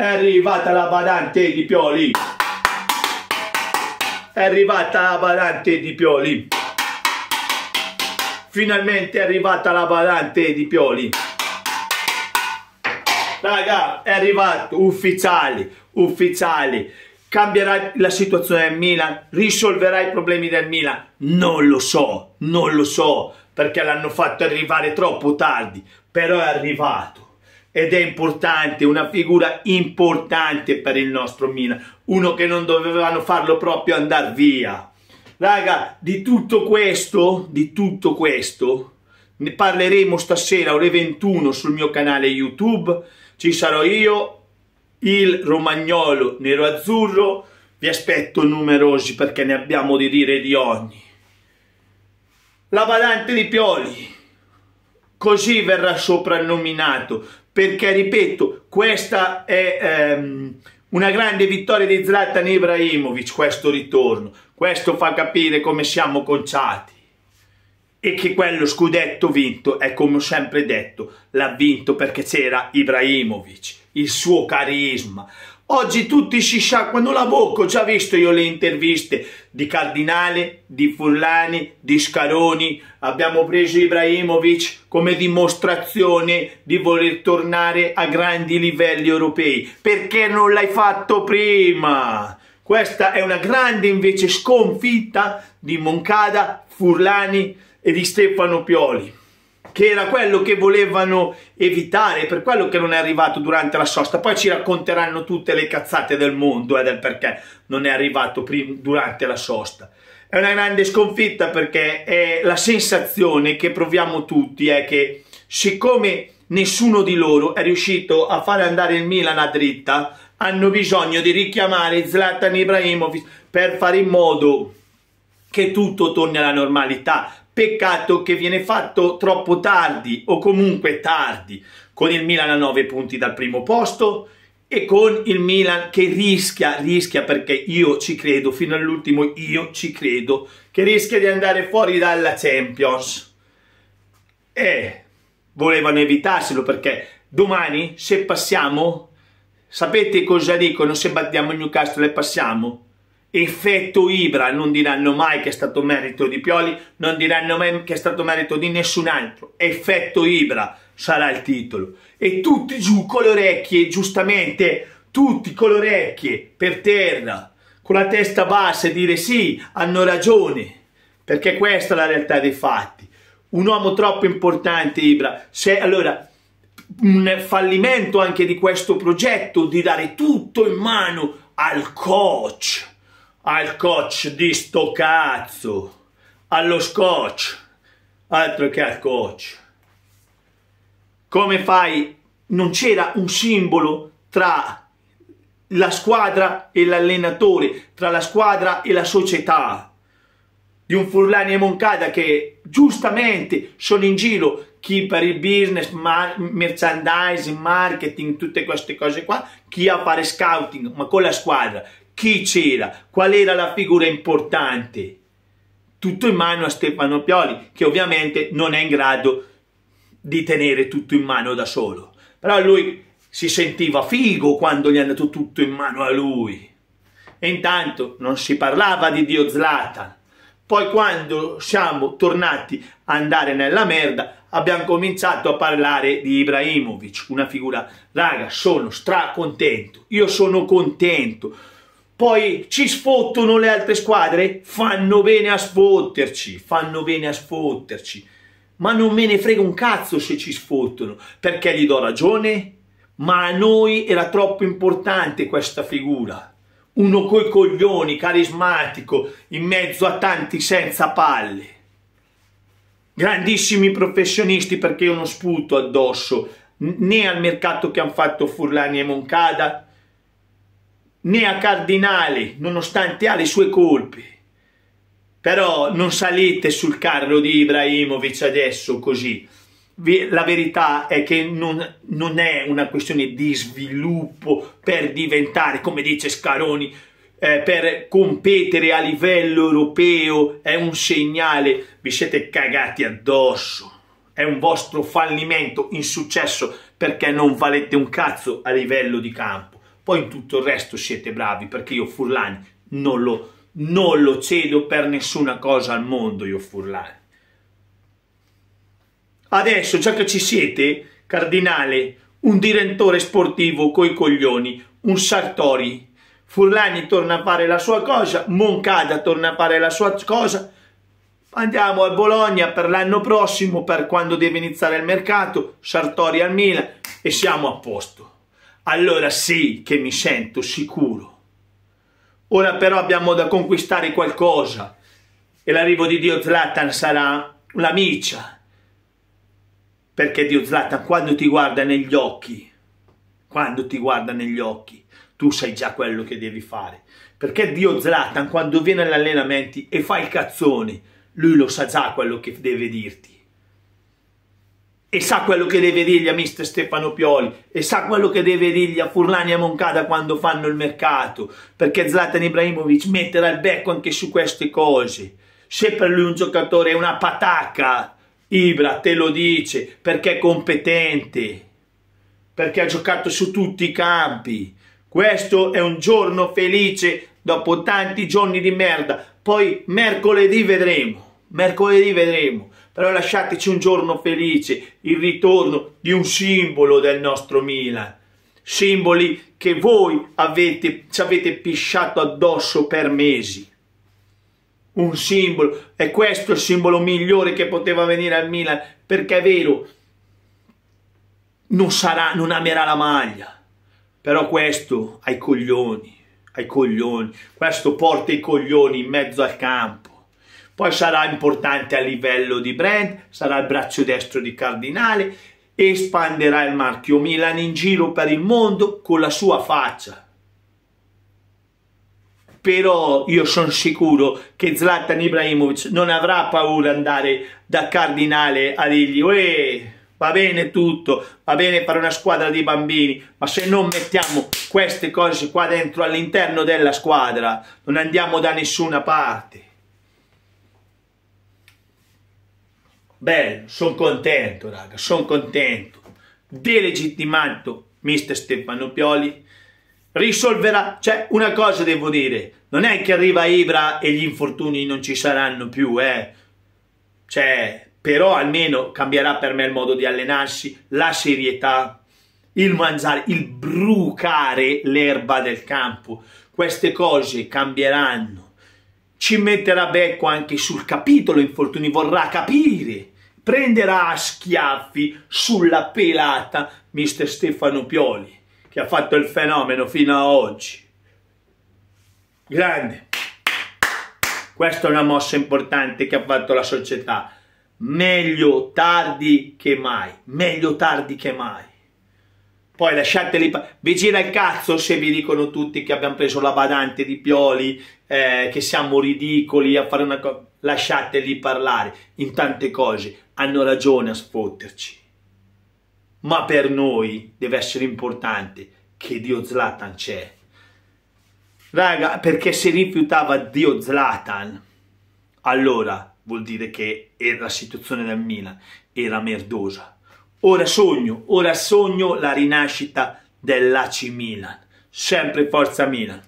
È arrivata la badante di Pioli. È arrivata la badante di Pioli. Finalmente è arrivata la badante di Pioli. Raga, è arrivato ufficiale, ufficiale. Cambierà la situazione del Milan, risolverà i problemi del Milan. Non lo so, non lo so, perché l'hanno fatto arrivare troppo tardi, però è arrivato ed è importante, una figura importante per il nostro Milan, uno che non dovevano farlo proprio andare via. Raga, di tutto questo, di tutto questo, ne parleremo stasera ore 21 sul mio canale YouTube, ci sarò io, il romagnolo nero azzurro, vi aspetto numerosi perché ne abbiamo di dire di ogni. La valante di Pioli così verrà soprannominato, perché ripeto, questa è ehm, una grande vittoria di Zlatan Ibrahimovic, questo ritorno, questo fa capire come siamo conciati e che quello scudetto vinto è come ho sempre detto, l'ha vinto perché c'era Ibrahimovic, il suo carisma, Oggi tutti si sciacquano la bocca, ho già visto io le interviste di Cardinale, di Furlani, di Scaroni, abbiamo preso Ibrahimovic come dimostrazione di voler tornare a grandi livelli europei. Perché non l'hai fatto prima? Questa è una grande invece sconfitta di Moncada, Furlani e di Stefano Pioli che era quello che volevano evitare, per quello che non è arrivato durante la sosta. Poi ci racconteranno tutte le cazzate del mondo e eh, del perché non è arrivato durante la sosta. È una grande sconfitta perché la sensazione che proviamo tutti è che siccome nessuno di loro è riuscito a fare andare il Milan a dritta, hanno bisogno di richiamare Zlatan Ibrahimovic per fare in modo che tutto torni alla normalità, peccato che viene fatto troppo tardi o comunque tardi, con il Milan a 9 punti dal primo posto e con il Milan che rischia, rischia perché io ci credo, fino all'ultimo io ci credo, che rischia di andare fuori dalla Champions. E eh, volevano evitarselo perché domani se passiamo, sapete cosa dicono se battiamo il Newcastle e passiamo? effetto Ibra, non diranno mai che è stato merito di Pioli, non diranno mai che è stato merito di nessun altro, effetto Ibra sarà il titolo. E tutti giù con le orecchie, giustamente, tutti con le orecchie per terra, con la testa bassa e dire sì, hanno ragione, perché questa è la realtà dei fatti. Un uomo troppo importante Ibra, se allora un fallimento anche di questo progetto di dare tutto in mano al coach al coach di sto cazzo, allo scotch, altro che al coach. Come fai? Non c'era un simbolo tra la squadra e l'allenatore, tra la squadra e la società di un Furlani e Moncada che giustamente sono in giro chi per il business, mar merchandising, marketing, tutte queste cose qua, chi a fare scouting, ma con la squadra chi c'era, qual era la figura importante. Tutto in mano a Stefano Pioli, che ovviamente non è in grado di tenere tutto in mano da solo. Però lui si sentiva figo quando gli è andato tutto in mano a lui. E intanto non si parlava di Dio Zlatan. Poi quando siamo tornati a andare nella merda abbiamo cominciato a parlare di Ibrahimovic, una figura, raga, sono stracontento, io sono contento, poi ci sfottono le altre squadre, fanno bene a sfotterci, fanno bene a sfotterci. Ma non me ne frega un cazzo se ci sfottono, perché gli do ragione, ma a noi era troppo importante questa figura. Uno coi coglioni, carismatico, in mezzo a tanti senza palle. Grandissimi professionisti perché io non sputo addosso né al mercato che hanno fatto Furlani e Moncada, né a cardinali, nonostante ha le sue colpe. Però non salite sul carro di Ibrahimovic adesso così. La verità è che non, non è una questione di sviluppo per diventare, come dice Scaroni, eh, per competere a livello europeo è un segnale, vi siete cagati addosso, è un vostro fallimento, insuccesso, perché non valete un cazzo a livello di campo. Poi in tutto il resto siete bravi, perché io Furlan non lo, non lo cedo per nessuna cosa al mondo, io Furlan. Adesso, già che ci siete, Cardinale, un direttore sportivo coi coglioni, un Sartori, Furlani torna a fare la sua cosa, Moncada torna a fare la sua cosa, andiamo a Bologna per l'anno prossimo, per quando deve iniziare il mercato, Sartori al Milan e siamo a posto allora sì che mi sento sicuro. Ora però abbiamo da conquistare qualcosa e l'arrivo di Dio Zlatan sarà una miccia, perché Dio Zlatan quando ti guarda negli occhi, quando ti guarda negli occhi, tu sai già quello che devi fare. Perché Dio Zlatan quando viene agli allenamenti e fa il cazzone, lui lo sa già quello che deve dirti e sa quello che deve dirgli a mister Stefano Pioli e sa quello che deve dirgli a Furlani e a Moncada quando fanno il mercato perché Zlatan Ibrahimovic metterà il becco anche su queste cose se per lui un giocatore è una patacca Ibra te lo dice perché è competente perché ha giocato su tutti i campi questo è un giorno felice dopo tanti giorni di merda poi mercoledì vedremo Mercoledì vedremo, però lasciateci un giorno felice, il ritorno di un simbolo del nostro Milan. Simboli che voi avete, ci avete pisciato addosso per mesi. Un simbolo, e questo è il simbolo migliore che poteva venire al Milan, perché è vero, non, sarà, non amerà la maglia, però questo ai coglioni, ai coglioni, questo porta i coglioni in mezzo al campo. Poi sarà importante a livello di brand, sarà il braccio destro di Cardinale, espanderà il marchio Milan in giro per il mondo con la sua faccia. Però io sono sicuro che Zlatan Ibrahimovic non avrà paura di andare da Cardinale a dirgli «Uè, va bene tutto, va bene per una squadra di bambini, ma se non mettiamo queste cose qua dentro all'interno della squadra non andiamo da nessuna parte». Bello, sono contento, raga, sono contento. Delegittimato mister Stefano Pioli. Risolverà, cioè una cosa devo dire, non è che arriva Ibra e gli infortuni non ci saranno più, eh. Cioè, però almeno cambierà per me il modo di allenarsi, la serietà, il mangiare, il brucare l'erba del campo. Queste cose cambieranno ci metterà becco anche sul capitolo infortuni, vorrà capire, prenderà a schiaffi sulla pelata mister Stefano Pioli, che ha fatto il fenomeno fino a oggi. Grande. Questa è una mossa importante che ha fatto la società. Meglio tardi che mai, meglio tardi che mai. Poi lasciateli... Vi gira il cazzo se vi dicono tutti che abbiamo preso la badante di Pioli, eh, che siamo ridicoli a fare una cosa... Lasciateli parlare. In tante cose hanno ragione a sfotterci. Ma per noi deve essere importante che Dio Zlatan c'è. Raga, perché se rifiutava Dio Zlatan, allora vuol dire che la situazione del Milan era merdosa. Ora sogno, ora sogno la rinascita dell'AC Milan. Sempre forza Milan.